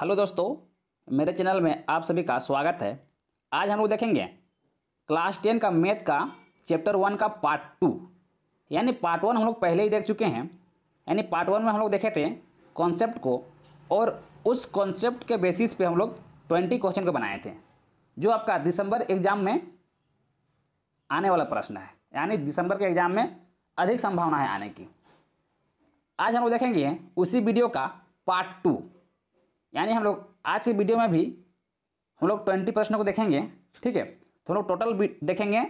Hello दोस्तों मेरे channel में आप सभी का स्वागत है आज हम लोग देखेंगे क्लास टेन का मैथ का चैप्टर वन का पार्ट टू यानी पार्ट वन हम लोग पहले ही देख चुके हैं यानी पार्ट वन में हम लोग देखे थे कॉन्सेप्ट को और उस कॉन्सेप्ट के बेसिस पे हम लोग ट्वेंटी क्वेश्चन को बनाए थे जो आपका दिसंबर एग्जाम में आने वाला प्रश्न है यानी दिसंबर के एग्जाम में अधिक संभावना है आने की आज हम लोग देखेंगे उसी वीडियो का पार्ट टू यानी हम लोग आज की वीडियो में भी हम लोग ट्वेंटी प्रश्न को देखेंगे ठीक है तो हम लोग टोटल देखेंगे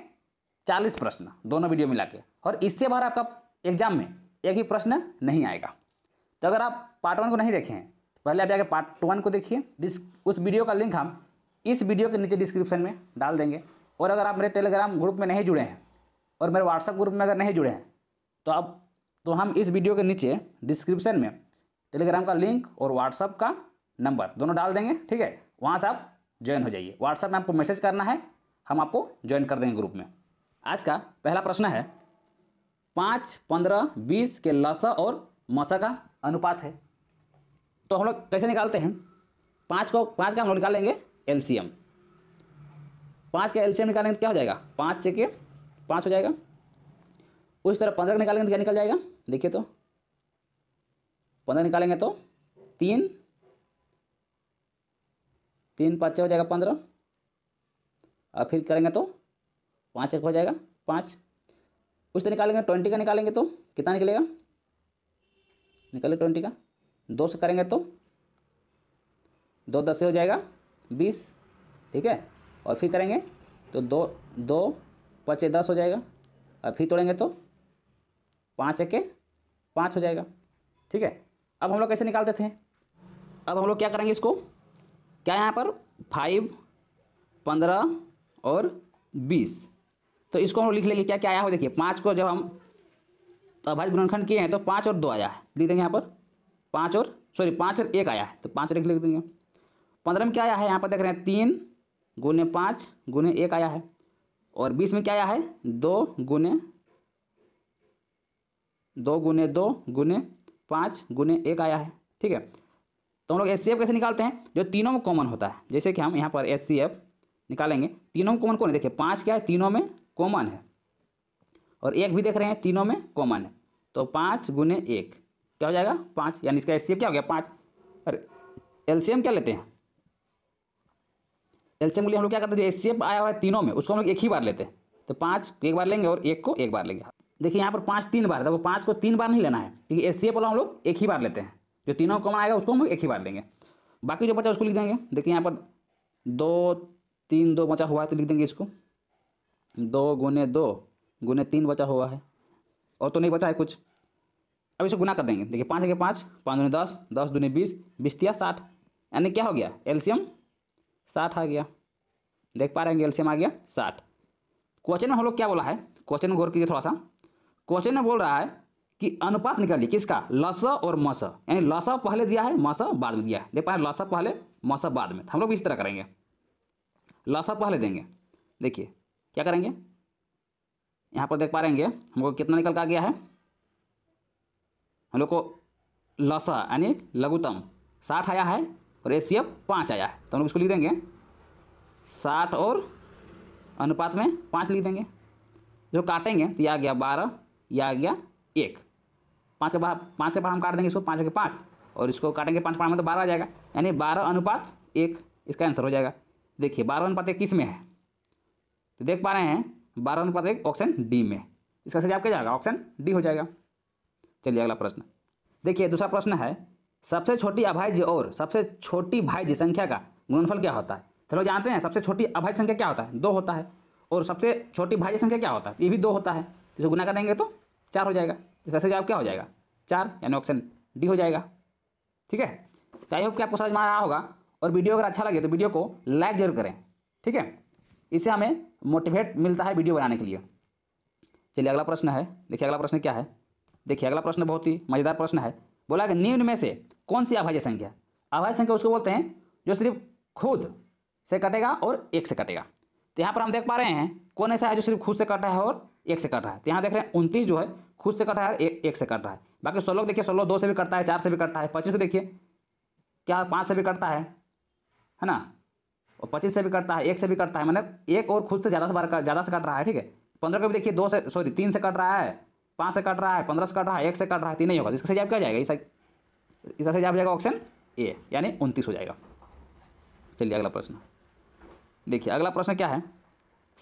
चालीस प्रश्न दोनों वीडियो मिला के और इससे बाहर आपका एग्जाम में एक ही प्रश्न नहीं आएगा तो अगर आप पार्ट वन को नहीं देखें तो पहले आप जाकर पार्ट वन को देखिए उस वीडियो का लिंक हम इस वीडियो के नीचे डिस्क्रिप्शन में डाल देंगे और अगर आप मेरे टेलीग्राम ग्रुप में नहीं जुड़े हैं और मेरे व्हाट्सएप ग्रुप में अगर नहीं जुड़े हैं तो आप तो हम इस वीडियो के नीचे डिस्क्रिप्शन में टेलीग्राम का लिंक और व्हाट्सअप का नंबर दोनों डाल देंगे ठीक है वहाँ से आप ज्वाइन हो जाइए व्हाट्सएप में आपको मैसेज करना है हम आपको ज्वाइन कर देंगे ग्रुप में आज का पहला प्रश्न है पाँच पंद्रह बीस के लस और मसा का अनुपात है तो हम लोग कैसे निकालते हैं पाँच को पाँच का हम लोग निकालेंगे एल सी एम पाँच का एल सी एम निकालेंगे तो क्या हो जाएगा पाँच के पाँच हो जाएगा उस तरह पंद्रह निकालेंगे तो क्या निकल जाएगा देखिए तो पंद्रह निकालेंगे तो तीन तीन पाँच हो जाएगा पंद्रह और फिर करेंगे तो पाँच एक हो जाएगा पाँच उससे निकालेंगे ट्वेंटी का निकालेंगे तो कितना निकलेगा निकले ट्वेंटी का दो से करेंगे तो दो दस से हो जाएगा बीस ठीक है और फिर करेंगे तो दो दो पचे दस हो जाएगा और फिर तोड़ेंगे तो पाँच एक पाँच हो जाएगा ठीक है अब हम लोग कैसे निकालते थे अब हम लोग क्या करेंगे इसको क्या यहाँ पर फाइव पंद्रह और बीस तो इसको हम लिख लेंगे क्या क्या आया हो देखिए पाँच को जब हम अभाज गुणनखंड किए हैं तो पाँच और दो आया है लिख देंगे यहाँ पर पाँच और सॉरी पाँच और एक आया है तो पाँच और एक लिख देंगे पंद्रह में क्या आया है यहाँ पर देख रहे हैं तीन गुने पाँच गुने एक आया है और बीस में क्या आया है दो गुने दो गुने दो गुने पाँच गुने एक आया है ठीक है तो हम लोग एस कैसे निकालते हैं जो तीनों में कॉमन होता है जैसे कि हम यहाँ पर एस निकालेंगे तीनों में कॉमन कौन है देखिए पाँच क्या है तीनों में कॉमन है और एक भी देख रहे हैं तीनों में कॉमन है तो पाँच गुने एक क्या हो जाएगा पाँच यानी इसका एस क्या हो गया पाँच और एल क्या लेते हैं एल के लिए हम लोग क्या करते हैं जो एस आया हुआ है तीनों में उसको हम लोग एक ही बार लेते हैं तो पाँच एक बार लेंगे और एक को एक बार लेंगे देखिए यहाँ पर पाँच तीन बार है तो पाँच को तीन बार नहीं लेना है क्योंकि एच वाला हम लोग एक ही बार लेते हैं जो तीनों हम्म। कॉमन आएगा उसको हम एक ही बार लेंगे बाकी जो बचा उसको लिख देंगे देखिए यहाँ पर दो तीन दो बचा हुआ है तो लिख देंगे इसको दो गुने दो गुने तीन बचा हुआ है और तो नहीं बचा है कुछ अब इसे गुना कर देंगे देखिए पाँच एक पाँच पाँच दूनी दस दस दूनी बीस बीस तिया साठ यानी क्या हो गया एल्शियम साठ आ गया देख पा रहे हैं एल्शियम आ गया साठ क्वेश्चन में हम लोग क्या बोला है क्वेश्चन गौर कीजिए थोड़ा सा क्वेश्चन में बोल रहा है कि अनुपात निकालिए किसका लस और मस यानी लस पहले दिया है मस बाद में दिया है देख पाए लस पहले मस बाद में हम लोग इस तरह करेंगे लस पहले देंगे देखिए क्या करेंगे यहाँ पर देख पा रहेंगे हमको कितना निकल कर आ गया है हम लोग को लसा यानी लघुतम साठ आया है और ए सी एफ पाँच आया है तो हम लोग इसको लिख देंगे साठ और अनुपात में पाँच लिख देंगे जो काटेंगे तो यह आ गया बारह यह आ गया एक पाँच के बाद पाँच के बाद हम काट देंगे इसको पाँच के पाँच और इसको काटेंगे पाँच पाँच में तो बारह आ जाएगा यानी बारह अनुपात एक इसका आंसर हो जाएगा देखिए बारह अनुपात एक किस में है तो देख पा रहे हैं बारह अनुपात एक ऑप्शन डी में इसका सजाब क्या जाएगा ऑप्शन डी हो जाएगा चलिए अगला प्रश्न देखिए दूसरा प्रश्न है सबसे छोटी अभाज्य और सबसे छोटी भाज्य संख्या का गुणनफल क्या होता है चलो जानते हैं सबसे छोटी अभाज्य संख्या क्या होता है दो होता है और सबसे छोटी भाज्य संख्या क्या होता है ये भी दो होता है इसको गुना कर देंगे तो चार हो जाएगा तो इसका सही जवाब क्या हो जाएगा चार यानी ऑप्शन डी हो जाएगा ठीक है तो आई होप कि आपको समझ में आ रहा होगा और वीडियो अगर अच्छा लगे तो वीडियो को लाइक जरूर करें ठीक है इससे हमें मोटिवेट मिलता है वीडियो बनाने के लिए चलिए अगला प्रश्न है देखिए अगला प्रश्न क्या है देखिए अगला प्रश्न बहुत ही मज़ेदार प्रश्न है बोला कि निम्न में से कौन सी अभाज्य संख्या अभाज्य संख्या उसको बोलते हैं जो सिर्फ खुद से कटेगा और एक से कटेगा तो यहाँ पर हम देख पा रहे हैं कौन ऐसा है जो सिर्फ खुद से कटा है और एक से कटा है तो यहाँ देख रहे हैं उनतीस जो है खुद से कटा है एक, एक से कट रहा है बाकी सोलह को देखिए सोलह दो से भी कटता है चार से भी कटता है पच्चीस को देखिए क्या पाँच से भी कटता है है ना और पच्चीस से भी कटता है एक से भी कटता है मतलब एक और खुद से ज़्यादा से बारह ज़्यादा से कट रहा है ठीक है पंद्रह को भी देखिए दो से सॉरी तीन से कट रहा है पाँच से कट रहा है पंद्रह से कट रहा है एक से कट रहा है तीन नहीं होगा इसका सजाव क्या जाएगा इसका सजाव जाएगा ऑप्शन ए यानी उनतीस हो जाएगा चलिए अगला प्रश्न देखिए अगला प्रश्न क्या है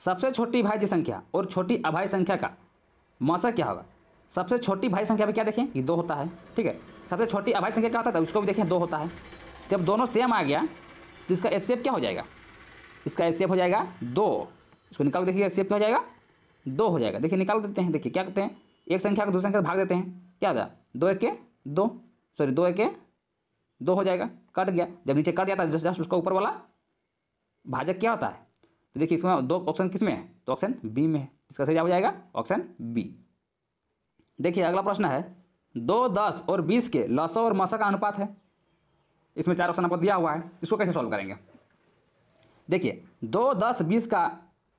सबसे छोटी की संख्या और छोटी अभाई संख्या का मौसा क्या होगा सबसे छोटी भाई संख्या भी क्या देखें ये दो होता है ठीक है सबसे छोटी अभाई संख्या क्या होता है उसको भी देखें दो होता है जब दोनों सेम आ गया तो इसका एस क्या हो जाएगा इसका एस हो जाएगा दो इसको निकाल देखिए एस क्या हो जाएगा दो हो जाएगा देखिए निकाल देते हैं देखिए क्या करते हैं एक संख्या को दूसरी संख्या भाग देते हैं क्या होता है दो एक के दो सॉरी दो एक के दो हो जाएगा कट गया जब नीचे कट जाता है जस्ट उसका ऊपर वाला भाजक क्या होता है तो देखिए इसमें दो ऑप्शन किस में है तो ऑप्शन बी में है इसका सही जवाब हो जाएगा ऑप्शन बी देखिए अगला प्रश्न है दो दस और बीस के लसो और मसा का अनुपात है इसमें चार ऑप्शन आपको दिया हुआ है इसको कैसे सॉल्व करेंगे देखिए दो दस बीस का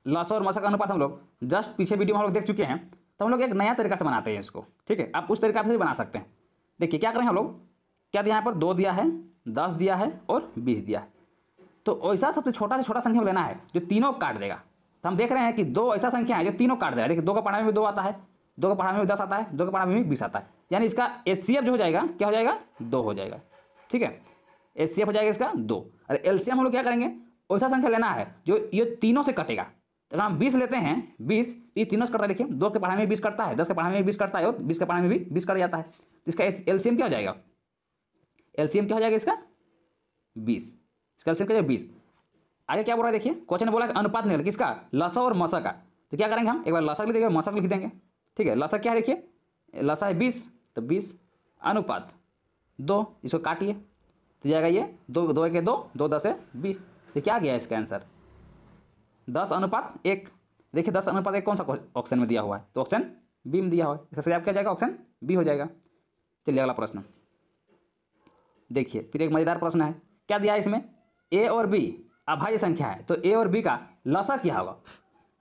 लसो और मसा का अनुपात हम लोग जस्ट पीछे वीडियो में हम लोग देख चुके हैं तो हम लोग एक नया तरीका से बनाते हैं इसको ठीक है आप उस तरीका से भी बना सकते हैं देखिए क्या करें हम लोग क्या यहाँ पर दो दिया है दस दिया है और बीस दिया है तो ऐसा सबसे छोटा से छोटा संख्या लेना है जो तीनों काट देगा तो हम देख रहे हैं कि दो ऐसा संख्या है जो तीनों काट देगा देखिए दो का पढ़ाई में भी दो आता है दो का पढ़ा में दस आता है दो का पढ़ाने में भी बीस आता है यानी इसका एच जो हो जाएगा क्या हो जाएगा दो हो जाएगा ठीक है एच हो जाएगा इसका दो अरे एल हम लोग क्या करेंगे ऐसा संख्या लेना है जो ये तीनों से कटेगा अगर हम बीस लेते हैं बीस ये तीनों से कटता है देखिए दो के पढ़ाई में बीस कटता है दस के पढ़ाई में बीस कटता है और बीस के पढ़ाई में भी बीस कट जाता है तो इसका एल क्या हो जाएगा एल क्या हो जाएगा इसका बीस इसका एल्सियम क्या हो जाएगा बीस आगे क्या बोल रहा है देखिए क्वेश्चन बोला अनुपात निकल किसका लसा और मसा का तो क्या करेंगे हम एक बार लसक लिख देंगे मसक लिख देंगे ठीक है लसा क्या है देखिए लसा है बीस तो बीस अनुपात दो इसको काटिए तो जाएगा ये दो दो के दो दो दस है बीस तो क्या गया इसका आंसर दस अनुपात एक देखिए दस अनुपात एक कौन सा ऑप्शन में दिया हुआ है तो ऑप्शन बी में दिया हुआ है इसका सजाब क्या जाएगा ऑप्शन बी हो जाएगा चलिए अगला प्रश्न देखिए फिर एक मज़ेदार प्रश्न है क्या दिया है इसमें ए और बी अभाज्य संख्या है तो ए और बी का लसा क्या होगा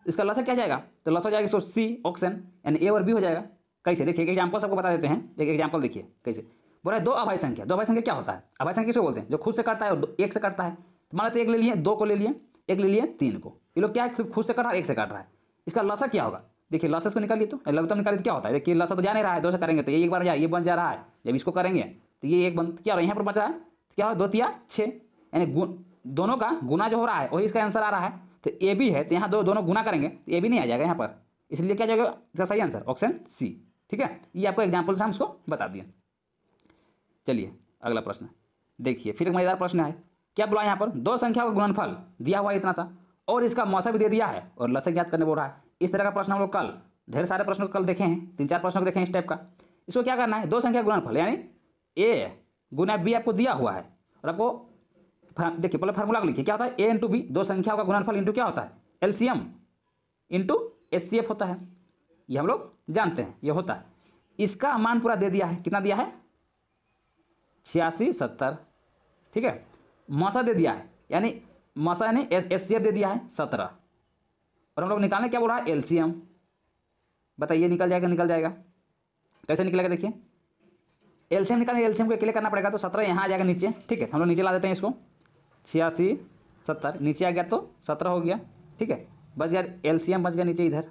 इसका लसा क्या जाएगा तो लसा हो जाएगा इसको सी ऑप्शन यानी ए और बी हो जाएगा कैसे देखिए एग्जाम्पल सबको बता देते हैं एक एग्जाम्पल देखिए कैसे बोला दो अभाई संख्या दो अभाई संख्या क्या होता है अभाई संख्या किसको बोलते हैं जो खुद से करता है और एक से करता है तो मान लेते एक ले लिए दो को ले लिए एक ले लिए तीन को ये लोग क्या है खुद से कर रहा है एक से काट रहा है इसका लसा क्या होगा देखिए लसस को निकालिए तो लगता निकालिए तो क्या होता है देखिए लसा तो जा नहीं रहा है दो से करेंगे तो ये एक बार जाए ये बन जा रहा है जब इसको करेंगे तो ये एक बन क्या हो रहा है यहाँ पर बच रहा है क्या हो रहा है दो तिया छः यानी दोनों का गुना जो हो रहा है वही इसका आंसर आ रहा है तो ए बी है तो यहाँ दो दोनों गुना करेंगे तो ए बी नहीं आ जाएगा यहाँ पर इसलिए क्या जाएगा इसका सही आंसर ऑप्शन सी ठीक है ये आपको एग्जाम्पल से हम इसको बता दिए चलिए अगला प्रश्न देखिए फिर एक मजेदार प्रश्न है क्या बोला यहाँ पर दो संख्या का गुणनफल दिया हुआ है इतना सा और इसका मौसम भी दे दिया है और लसक याद करने बोल रहा है इस तरह का प्रश्न हम लोग कल ढेर सारे प्रश्न को कल देखे हैं तीन चार प्रश्नों को देखे हैं इस टाइप का इसको क्या करना है दो संख्या गुणनफल यानी ए गुना बी आपको दिया हुआ है और आपको देखिए पहले फार्मूला को लिखिए क्या होता है ए इंटू बी दो संख्याओं का गुणनफल इंटू क्या होता है एलसीएम इंटू एस होता है ये हम लोग जानते हैं ये होता है इसका मान पूरा दे दिया है कितना दिया है छियासी सत्तर ठीक है मसा दे दिया है यानी मसा यानी एस दे दिया है सत्रह और हम लोग निकालने क्या बोल रहा है एम बताइए निकल जाएगा निकल जाएगा कैसे निकलेगा देखिए एलसीएम निकालने एलसीएम को अकेले करना पड़ेगा तो सत्रह यहाँ आ जाएगा नीचे ठीक है हम लोग नीचे ला देते हैं इसको छियासी सत्तर नीचे आ गया तो सत्रह हो गया ठीक है बच गया एलसीएम बच गया नीचे इधर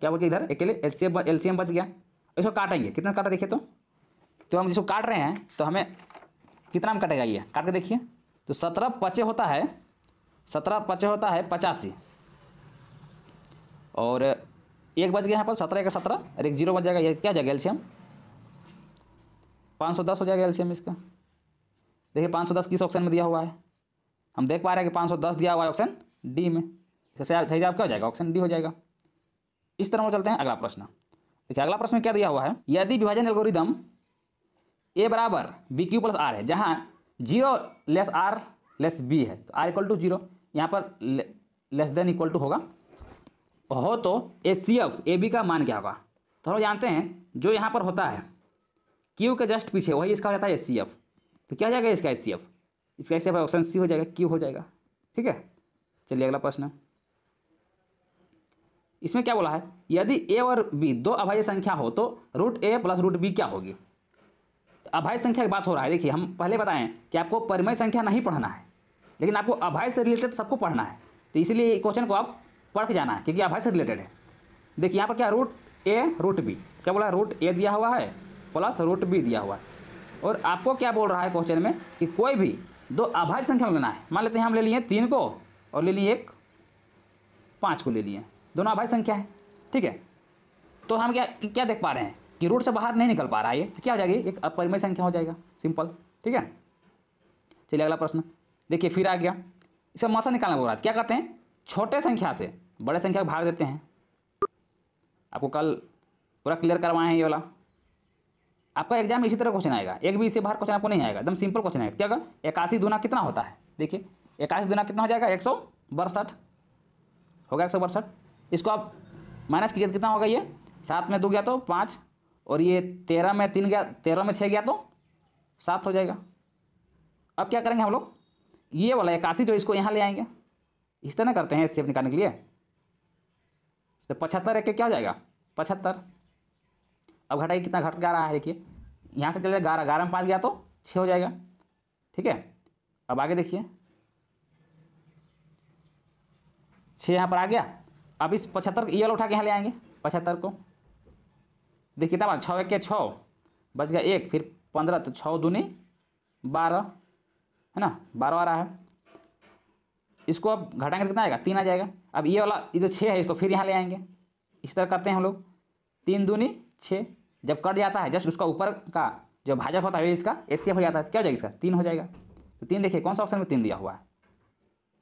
क्या बोल गया इधर अकेले एलसीएम एलसीएम बच गया इसको काटेंगे कितना काटा देखिए तो तो हम जिसको काट रहे हैं तो हमें कितना में कटेगा ये काट के देखिए तो सत्रह पचे होता है सत्रह पचे होता है पचासी और एक बज गया यहाँ पर सत्रह का सत्रह और एक जीरो बच जाएगा ये क्या जाएगा एल्शियम पाँच सौ दस हो जाएगा एल्शियम इसका देखिए 510 किस ऑप्शन में दिया हुआ है हम देख पा रहे हैं कि 510 दिया हुआ है ऑप्शन डी में सही जवाब क्या हो जाएगा ऑप्शन डी हो जाएगा इस तरह हम चलते हैं अगला प्रश्न देखिए अगला प्रश्न क्या दिया हुआ है यदि विभाजन एल्गोरिदम ए बराबर बी क्यू प्लस आर है जहाँ zero less R less B है तो आर इक्वल टू जीरो यहाँ पर लेस देन इक्वल टू होगा हो तो ए सी एफ ए बी का मान क्या होगा तो हम जानते हैं जो यहाँ पर होता है क्यू के जस्ट पीछे वही इसका हो जाता है ए सी एफ तो क्या जाएगा इसका एस इसका एस ऑप्शन सी हो जाएगा क्यू हो जाएगा ठीक है चलिए अगला प्रश्न इसमें क्या बोला है यदि ए और बी दो अभाज्य संख्या हो तो root A plus root B क्या होगी तो अभाज्य संख्या की बात हो रहा है देखिए हम पहले बताएं कि आपको परिमय संख्या नहीं पढ़ना है लेकिन आपको अभाज्य से रिलेटेड सबको पढ़ना है तो इसलिए क्वेश्चन को आप पढ़ के जाना है क्योंकि अभाज्य से रिलेटेड है देखिए यहाँ पर क्या रूट ए रूट बी क्या बोला रूट ए दिया हुआ है प्लस रूट बी दिया हुआ है और आपको क्या बोल रहा है क्वेश्चन में कि कोई भी दो अभाज्य संख्या लेना है मान लेते हैं हम ले लिए तीन को और ले लिए एक पाँच को ले लिए दोनों अभाज्य संख्या है ठीक है तो हम क्या क्या देख पा रहे हैं कि रूट से बाहर नहीं निकल पा रहा है ये तो क्या हो जाएगी एक अपरिमय संख्या हो जाएगा सिंपल ठीक है चलिए अगला प्रश्न देखिए फिर आ गया इसे मसा निकालना बोल रहा है क्या करते हैं छोटे संख्या से बड़े संख्या भाग देते हैं आपको कल पूरा क्लियर करवाए हैं ये वाला आपका एग्जाम इसी तरह क्वेश्चन आएगा एक भी इससे बाहर क्वेश्चन आपको नहीं आएगा एकदम सिंपल क्वेश्चन आएगा क्या इक्यासी दुना कितना होता है देखिए इक्यासी दुना कितना हो जाएगा एक सौ बरसठ होगा एक सौ बरसठ इसको आप माइनस कीजिए तो कितना होगा ये सात में दो गया तो पाँच और ये तेरह में तीन गया तेरह में छः गया तो सात हो जाएगा अब क्या करेंगे हम लोग ये वाला इक्यासी जो इसको यहाँ ले आएंगे इस तरह करते हैं सेफ निकालने के लिए तो पचहत्तर एक क्या हो जाएगा पचहत्तर अब घटाइए कितना घट जा रहा है देखिए यहाँ से चले जाए ग्यारह ग्यारह में पाँच गया तो छः हो जाएगा ठीक है अब आगे देखिए छः यहाँ पर आ गया अब इस पचहत्तर को ई उठा के यहाँ ले आएंगे पचहत्तर को देखिए कितना छः एक के छः बच गया एक फिर पंद्रह तो छः दूनी बारह है ना बारह आ रहा है इसको अब घटाएंगे तो कितना आएगा तीन आ जाएगा अब ये वाला ये जो छः है इसको फिर यहाँ ले आएंगे इस तरह करते हैं हम लोग तीन दूनी छः जब कट जाता है जस्ट उसका ऊपर का जो भाजक होता है इसका ए हो जाता है क्या हो जाएगा इसका तीन हो जाएगा तो तीन देखिए कौन सा ऑप्शन में तीन दिया हुआ है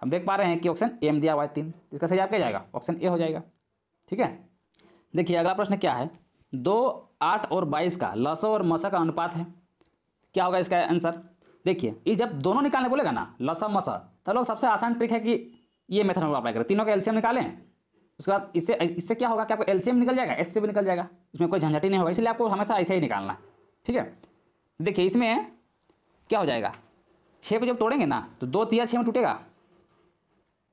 हम देख पा रहे हैं कि ऑप्शन एम दिया हुआ है तीन तो इसका सही आप क्या जाएगा ऑप्शन ए हो जाएगा ठीक है देखिए अगला प्रश्न क्या है दो आठ और बाईस का लसो और मसा का अनुपात है क्या होगा इसका आंसर देखिए ये जब दोनों निकालने बोलेगा ना लसा मसा तो लोग सबसे आसान ट्रिक है कि ये मेथड हम अप्लाई करें तीनों का एल्शियम निकालें उसके बाद इससे इससे क्या होगा कि आपको एल निकल जाएगा एस भी निकल जाएगा इसमें कोई झंझट ही नहीं होगा इसलिए आपको हमेशा ऐसे ही निकालना है ठीक है देखिए इसमें क्या हो जाएगा छः को जब तोड़ेंगे ना तो दो तिया छः में टूटेगा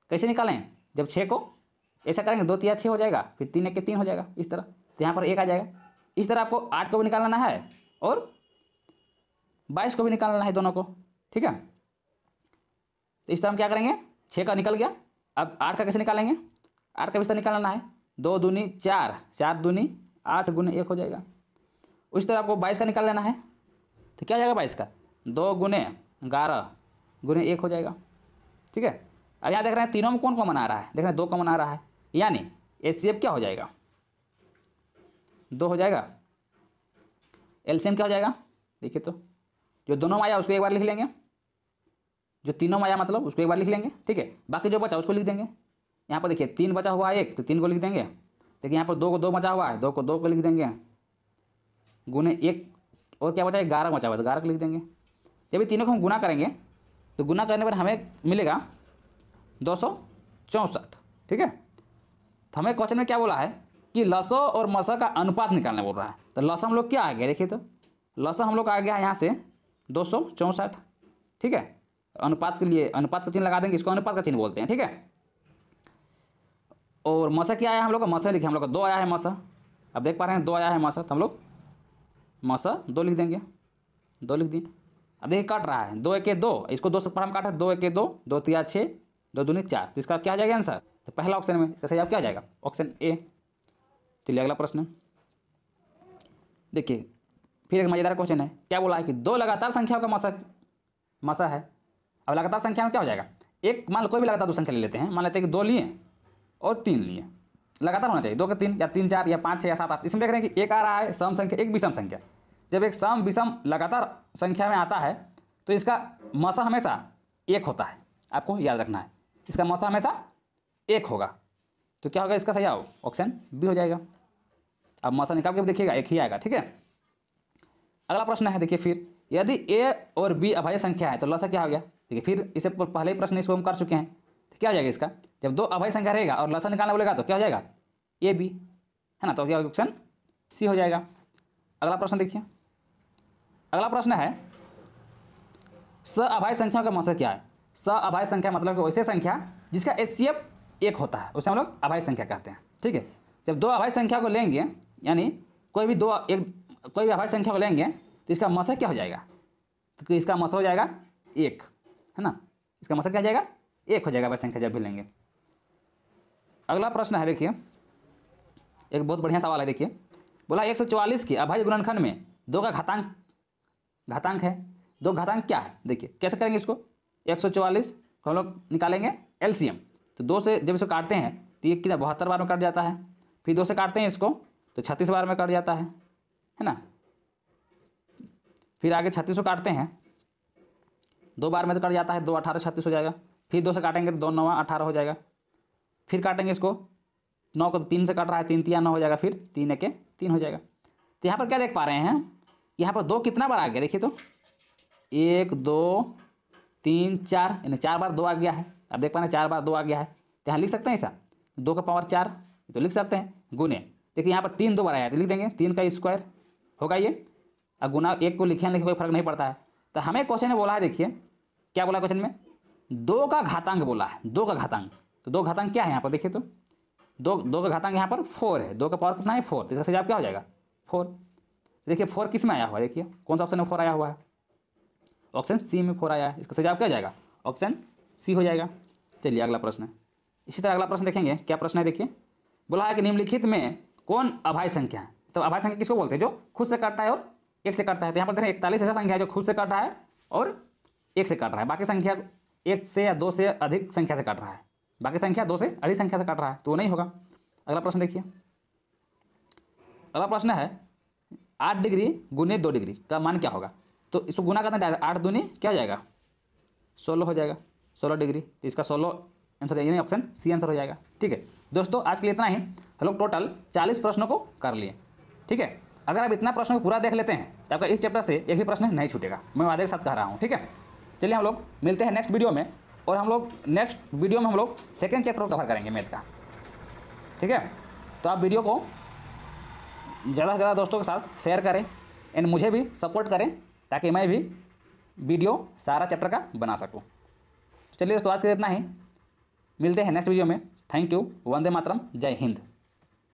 कैसे निकालें जब छः को ऐसा करेंगे दो तिया छः हो जाएगा फिर तीन एक के तीन हो जाएगा इस तरह तो यहाँ पर एक आ जाएगा इस तरह आपको आठ को भी निकालना है और बाईस को भी निकालना है दोनों को ठीक है तो इस तरह हम क्या करेंगे छः का निकल गया अब आठ का कैसे निकालेंगे आठ का विस्तार निकालना है दो दूनी चार चार दूनी आठ गुने एक हो जाएगा उसी तरह आपको बाईस का निकाल लेना है तो क्या जाएगा बाईस का दो गुने ग्यारह गुने एक हो जाएगा ठीक है अब यहाँ देख रहे हैं तीनों में कौन कॉमन आ रहा है देख रहे हैं दो कॉमन आ रहा है यानी एच क्या हो जाएगा दो हो जाएगा एल क्या हो जाएगा देखिए तो जो दोनों माया उसको एक बार लिख लेंगे जो तीनों माया मतलब उसको एक बार लिख लेंगे ठीक है बाकी जो बचा उसको लिख देंगे यहाँ पर देखिए तीन बचा हुआ है एक तो तीन को लिख देंगे देखिए यहाँ पर दो को दो बचा हुआ है दो को दो को लिख देंगे गुने एक और क्या बचा है ग्यारह बचा हुआ है तो ग्यारह को लिख देंगे जब ये तीनों को हम गुना करेंगे तो गुना करने पर हमें मिलेगा दो सौ चौंसठ ठीक है तो हमें क्वेश्चन में क्या बोला है कि लसो और मसा का अनुपात निकालने बोल रहा है तो लस हम लोग क्या आ गया देखिए तो लस हम लोग आ गया यहाँ से दो सौ चौंसठ ठीक है अनुपात के लिए अनुपात का चिन्ह लगा देंगे इसको अनुपात का चिन्ह बोलते हैं ठीक है और मसा क्या आया हम लोग का मसा लिखे हम लोग का दो आया है मसा अब देख पा रहे हैं दो आया है मसा तो हम लोग मसा दो लिख देंगे दो लिख दिए अब देखिए काट रहा है दो एक दो इसको दो से पर हम काट रहे दो एक दो दो तीन छः दो दूनी चार तो इसका क्या आ जाएगा आंसर तो पहला ऑप्शन में तो सही आप क्या जाएगा ऑप्शन ए चलिए अगला प्रश्न देखिए फिर एक मज़ेदार क्वेश्चन है क्या बोला है कि दो लगातार संख्याओं का मसा मसा है अब लगातार संख्या में क्या हो जाएगा एक मान लो कोई भी लगातार दो संख्या ले लेते हैं मान लेते हैं कि दो लिए और तीन लिए लगातार होना चाहिए दो का तीन या तीन चार या पाँच छः या सात आठ इसमें देख रहे हैं कि एक आ रहा है सम संख्या एक विषम संख्या जब एक सम विषम लगातार संख्या में आता है तो इसका मसा हमेशा एक होता है आपको याद रखना है इसका मसा हमेशा एक होगा तो क्या होगा इसका सही आओ ऑप्शन बी हो जाएगा अब मसा निकाल के देखिएगा एक ही आएगा ठीक है अगला प्रश्न है देखिए फिर यदि ए और बी अभाज्य संख्या है तो लसा क्या हो गया देखिए फिर इसे पहले ही प्रश्न इसको हम कर चुके हैं तो क्या हो जाएगा इसका जब दो अभय संख्या रहेगा और लसन निकालना बोलेगा तो क्या हो जाएगा ए बी है ना तो क्या ऑप्शन सी हो जाएगा अगला प्रश्न देखिए अगला प्रश्न है स अभाय संख्या का मतलब क्या है स अभाय संख्या मतलब वैसे संख्या जिसका एस एक होता है उसे हम लोग अभाय संख्या कहते हैं ठीक है जब दो अभाय संख्या को लेंगे यानी कोई भी दो एक कोई भी अभाय संख्या को लेंगे तो इसका मसक क्या हो जाएगा तो इसका मस हो जाएगा एक है ना इसका मसक क्या हो जाएगा एक हो जाएगा भाई संख्या जब भी लेंगे अगला प्रश्न है देखिए एक बहुत बढ़िया सवाल है देखिए बोला एक के अभाज्य गुणनखंड में दो का घातांक घातांक है दो घातांक क्या है देखिए कैसे करेंगे इसको एक को हम लोग निकालेंगे एलसीएम तो दो से जब इसको काटते हैं तो ये कितना बहत्तर बार में कट जाता है फिर दो से काटते हैं इसको तो छत्तीस बार में कट जाता है है ना फिर आगे छत्तीस को काटते हैं दो बार में तो कट जाता है दो अठारह छत्तीस हो जाएगा फिर दो से काटेंगे तो दो नवा अठारह हो जाएगा फिर काटेंगे इसको नौ को तो तीन से काट रहा है तीन तीन नौ हो जाएगा फिर तीन एक तीन हो जाएगा तो यहाँ पर क्या देख पा रहे हैं यहाँ पर दो कितना बार आ गया देखिए तो एक दो तीन चार यानी चार बार दो आ गया है अब देख पा रहे हैं चार बार दो आ गया है तो यहाँ लिख सकते हैं ऐसा दो का पावर चार तो लिख सकते हैं गुने देखिए यहाँ पर तीन दो बार आया तो लिख देंगे तीन का स्क्वायर होगा ये अब गुना एक को लिखे लिखे कोई फर्क नहीं पड़ता है तो हमें क्वेश्चन ने बोला है देखिए क्या बोला क्वेश्चन में दो का घातांक बोला है दो का घातांक तो दो घातांक क्या है यहाँ पर देखिए तो दो दो का घातांक यहाँ पर फोर है दो का पावर कितना है फोर तो इसका सजाव क्या हो जाएगा फोर देखिए फोर किस में आया हुआ है देखिए कौन सा ऑप्शन में फोर आया हुआ है ऑप्शन सी में फोर आया है इसका सजाव क्या हो जाएगा ऑप्शन सी हो जाएगा चलिए अगला प्रश्न इसी तरह अगला प्रश्न देखेंगे क्या प्रश्न है देखिए बोला है कि निम्नलिखित में कौन अभाज्य संख्या है तो अभाज्य संख्या किसको बोलते हैं जो खुद से काटता है और एक से काटता है तो यहाँ पर देखें इकतालीस ऐसा संख्या है जो खुद से काट रहा है और एक से काट रहा है बाकी संख्या एक से या दो से अधिक संख्या से काट रहा है बाकी संख्या दो से अधिक संख्या से काट रहा है तो वो नहीं होगा अगला प्रश्न देखिए अगला प्रश्न है आठ डिग्री गुने दो डिग्री का मान क्या होगा तो इसको गुना करना डायरेक्ट आठ दूनी क्या हो जाएगा सोलह हो जाएगा सोलह डिग्री तो इसका सोलह आंसर यही ऑप्शन सी आंसर हो जाएगा ठीक है दोस्तों आज के लिए इतना ही हम लोग टोटल चालीस प्रश्नों को कर लिए ठीक है अगर आप इतना प्रश्न पूरा देख लेते हैं तो आपका इस चैप्टर से एक ही प्रश्न नहीं छूटेगा मैं वादे के साथ कह रहा हूँ ठीक है चलिए हम लोग मिलते हैं नेक्स्ट वीडियो में और हम लोग नेक्स्ट वीडियो में हम लोग सेकेंड चैप्टर को कवर करेंगे मैथ का ठीक है तो आप वीडियो को ज़्यादा से ज़्यादा दोस्तों के साथ शेयर करें एंड मुझे भी सपोर्ट करें ताकि मैं भी वीडियो सारा चैप्टर का बना सकूँ चलिए दोस्तों आज के लिए इतना ही मिलते हैं नेक्स्ट वीडियो में थैंक यू वंदे मातरम जय हिंद